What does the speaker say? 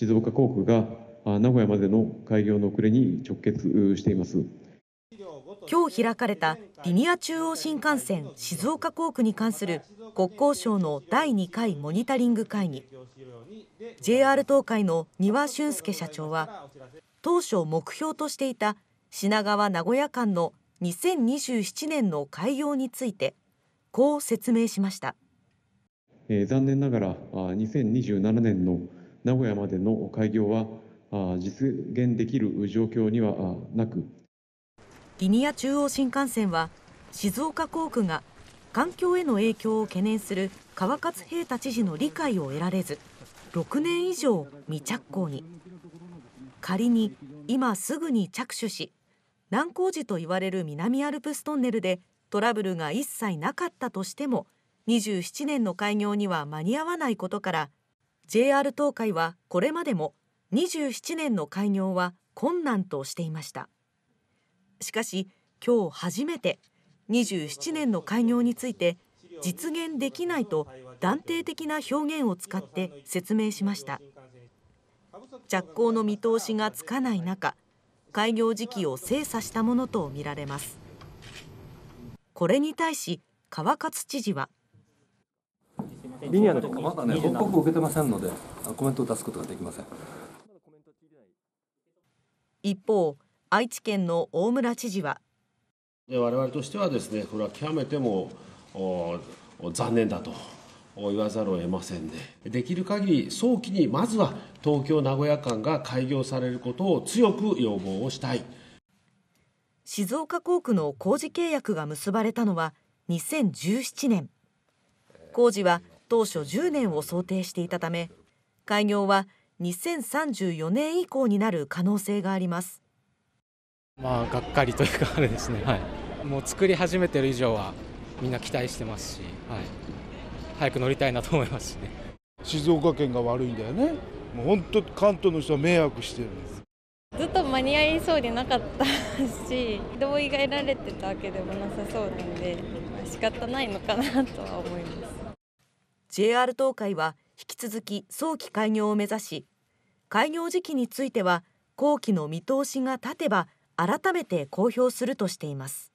静岡航空が名古屋までの開業の遅れに直結しています。今日開かれたリニア中央新幹線静岡航空に関する国交省の第2回モニタリング会議 JR 東海の丹羽俊介社長は当初目標としていた品川名古屋間の2027年の開業についてこう説明しました、えー、残念ながら2027年の名古屋までの開業は実現できる状況にはなくリニア中央新幹線は静岡工区が環境への影響を懸念する川勝平太知事の理解を得られず6年以上未着工に仮に今すぐに着手し難工事と言われる南アルプストンネルでトラブルが一切なかったとしても27年の開業には間に合わないことから JR 東海はこれまでも27年の開業は困難としていましたしかし今日初めて27年の開業について実現できないと断定的な表現を使って説明しました着工の見通しがつかない中開業時期を精査したものとみられますこれに対し川勝知事はリニアのとこまだね、報告を受けてませんので、コメントを出すことができません。一方、愛知県の大村知事は。我々としてはですね、これは極めても残念だと言わざるを得ませんね。できる限り早期にまずは東京名古屋間が開業されることを強く要望をしたい。静岡工区の工事契約が結ばれたのは2017年。工事は当初10年を想定していたため開業は2034年以降になる可能性がありますまあがっかりというかあれですね、はい、もう作り始めてる以上はみんな期待してますし、はい、早く乗りたいなと思いますしね静岡県が悪いんだよねもう本当関東の人は迷惑してるんですずっと間に合いそうでなかったし同意が得られてたわけでもなさそうなんで仕方ないのかなとは思います JR 東海は引き続き早期開業を目指し開業時期については後期の見通しが立てば改めて公表するとしています